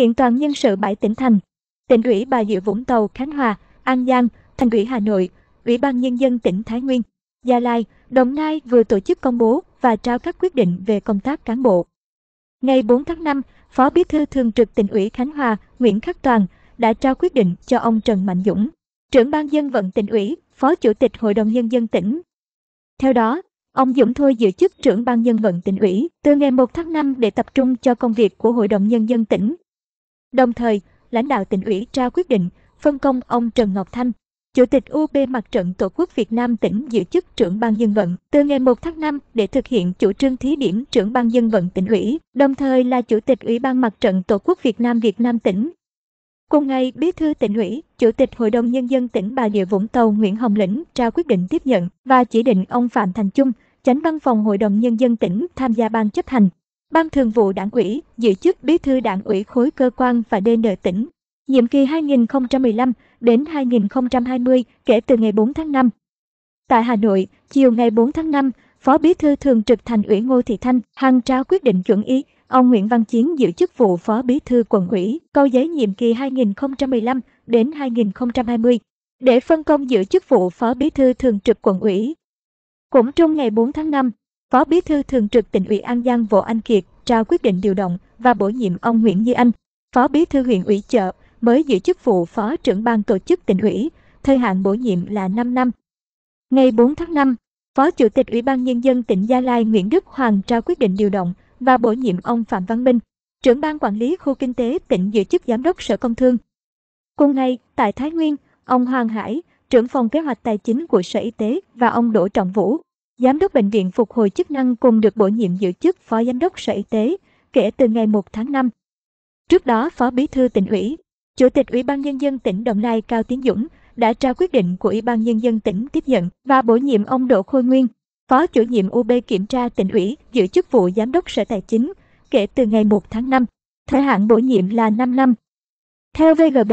Kiện toàn nhân sự bãi tỉnh thành. Tỉnh ủy Bà Rịa Vũng Tàu, Khánh Hòa, An Giang, Thành ủy Hà Nội, Ủy ban Nhân dân tỉnh Thái Nguyên, Gia Lai, Đồng Nai vừa tổ chức công bố và trao các quyết định về công tác cán bộ. Ngày 4 tháng 5, Phó Bí thư Thường trực tỉnh ủy Khánh Hòa Nguyễn Khắc Toàn đã trao quyết định cho ông Trần Mạnh Dũng, trưởng ban dân vận tỉnh ủy, Phó Chủ tịch Hội đồng Nhân dân tỉnh. Theo đó, ông Dũng thôi giữ chức trưởng ban dân vận tỉnh ủy từ ngày 1 tháng 5 để tập trung cho công việc của Hội đồng Nhân dân tỉnh. Đồng thời, lãnh đạo tỉnh ủy ra quyết định phân công ông Trần Ngọc Thanh, Chủ tịch UB Mặt trận Tổ quốc Việt Nam tỉnh giữ chức trưởng ban dân vận từ ngày 1 tháng 5 để thực hiện chủ trương thí điểm trưởng ban dân vận tỉnh ủy, đồng thời là Chủ tịch Ủy ban Mặt trận Tổ quốc Việt Nam Việt Nam tỉnh. Cùng ngày, Bí thư tỉnh ủy, Chủ tịch Hội đồng Nhân dân tỉnh Bà Rịa Vũng Tàu Nguyễn Hồng Lĩnh ra quyết định tiếp nhận và chỉ định ông Phạm Thành Trung, tránh văn phòng Hội đồng Nhân dân tỉnh tham gia ban chấp hành Ban Thường vụ Đảng ủy, giữ chức Bí thư Đảng ủy khối cơ quan và DN tỉnh. Nhiệm kỳ 2015 đến 2020 kể từ ngày 4 tháng 5. Tại Hà Nội, chiều ngày 4 tháng 5, Phó Bí thư Thường trực Thành ủy Ngô Thị Thanh hàng trao quyết định chuẩn ý ông Nguyễn Văn Chiến giữ chức vụ Phó Bí thư quận ủy, câu giấy nhiệm kỳ 2015 đến 2020 để phân công giữ chức vụ Phó Bí thư Thường trực quận ủy. Cũng trong ngày 4 tháng 5, Phó Bí thư Thường trực tỉnh ủy An Giang Võ Anh Kiệt trao quyết định điều động và bổ nhiệm ông Nguyễn Như Anh, Phó Bí thư huyện ủy chợ, mới giữ chức vụ Phó trưởng ban tổ chức tỉnh ủy, thời hạn bổ nhiệm là 5 năm. Ngày 4 tháng 5, Phó Chủ tịch Ủy ban Nhân dân tỉnh Gia Lai Nguyễn Đức Hoàng trao quyết định điều động và bổ nhiệm ông Phạm Văn Minh, trưởng ban quản lý khu kinh tế tỉnh giữ chức giám đốc Sở Công Thương. Cùng ngày, tại Thái Nguyên, ông Hoàng Hải, trưởng phòng kế hoạch tài chính của Sở Y tế và ông Đỗ Trọng Vũ, Giám đốc Bệnh viện phục hồi chức năng cùng được bổ nhiệm giữ chức Phó Giám đốc Sở Y tế kể từ ngày 1 tháng 5. Trước đó, Phó Bí thư tỉnh ủy, Chủ tịch Ủy ban Nhân dân tỉnh Đồng Nai Cao Tiến Dũng đã trao quyết định của Ủy ban Nhân dân tỉnh tiếp nhận và bổ nhiệm ông Đỗ Khôi Nguyên, Phó chủ nhiệm UB Kiểm tra tỉnh ủy giữ chức vụ Giám đốc Sở Tài chính kể từ ngày 1 tháng 5. Thời hạn bổ nhiệm là 5 năm. Theo VGB,